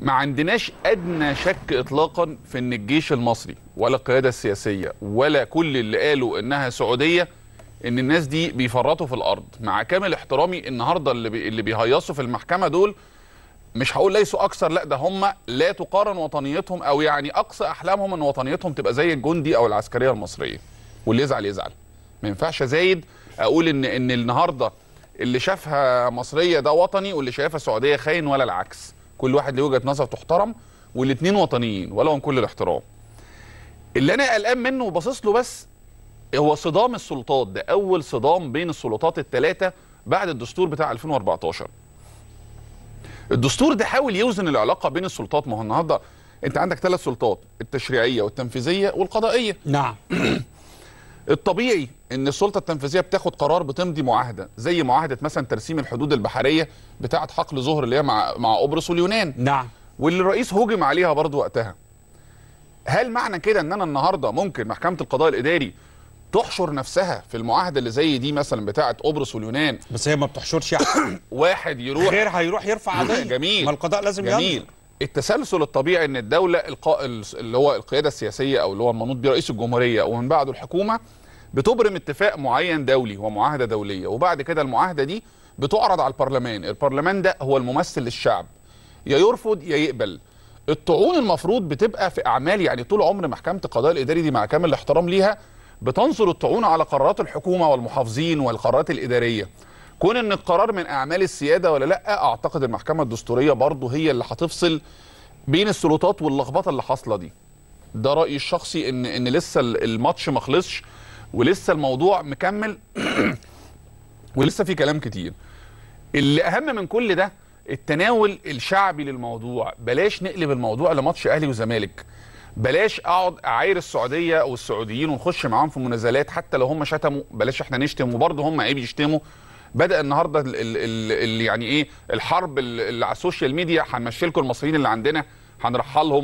ما عندناش ادنى شك اطلاقا في ان الجيش المصري ولا القياده السياسيه ولا كل اللي قالوا انها سعوديه ان الناس دي بيفرطوا في الارض مع كامل احترامي النهارده اللي بي... اللي بيهيصوا في المحكمه دول مش هقول ليسوا اكثر لا ده هم لا تقارن وطنيتهم او يعني اقصى احلامهم ان وطنيتهم تبقى زي الجندي او العسكريه المصريه واللي يزعل يزعل ما ينفعش زايد اقول ان ان النهارده اللي شافها مصريه ده وطني واللي شايفها سعوديه خاين ولا العكس كل واحد له وجهه نظر تحترم والاثنين وطنيين ولهم كل الاحترام اللي انا قلقان منه وباصص له بس هو صدام السلطات ده اول صدام بين السلطات الثلاثه بعد الدستور بتاع 2014 الدستور ده حاول يوزن العلاقه بين السلطات ما هو النهارده انت عندك ثلاث سلطات التشريعيه والتنفيذيه والقضائيه نعم الطبيعي ان السلطه التنفيذيه بتاخد قرار بتمضي معاهده زي معاهده مثلا ترسيم الحدود البحريه بتاعه حقل زهر اللي هي مع مع قبرص واليونان نعم واللي الرئيس هجم عليها برضه وقتها هل معنى كده ان انا النهارده ممكن محكمه القضاء الاداري تحشر نفسها في المعاهده اللي زي دي مثلا بتاعه قبرص واليونان بس هي ما بتحشرش يعني واحد يروح غير هيروح يرفع قضيه جميل ما القضاء لازم جميل ينظر. التسلسل الطبيعي ان الدوله القا... اللي هو القياده السياسيه او اللي هو المنوط بيه رئيس الجمهوريه ومن بعده الحكومه بتبرم اتفاق معين دولي ومعاهده دوليه وبعد كده المعاهده دي بتعرض على البرلمان البرلمان ده هو الممثل للشعب يا يرفض يا يقبل الطعون المفروض بتبقى في اعمال يعني طول عمر محكمه القضاء الاداري دي مع كامل الاحترام ليها بتنصر الطعون على قرارات الحكومه والمحافظين والقرارات الاداريه كون ان القرار من اعمال السياده ولا لا اعتقد المحكمه الدستوريه برضه هي اللي هتفصل بين السلطات واللخبطه اللي حاصله دي ده رايي الشخصي ان ان لسه الماتش ما خلصش ولسه الموضوع مكمل ولسه في كلام كتير اللي اهم من كل ده التناول الشعبي للموضوع بلاش نقلب الموضوع لماتش اهلي وزمالك بلاش اقعد اعاير السعوديه والسعوديين ونخش معاهم في منازلات حتى لو هم شتموا بلاش احنا نشتم وبرضه هم عيب يشتموا بدا النهارده يعني ايه الحرب اللي على السوشيال ميديا هنمشي لكم المصريين اللي عندنا هنرحلهم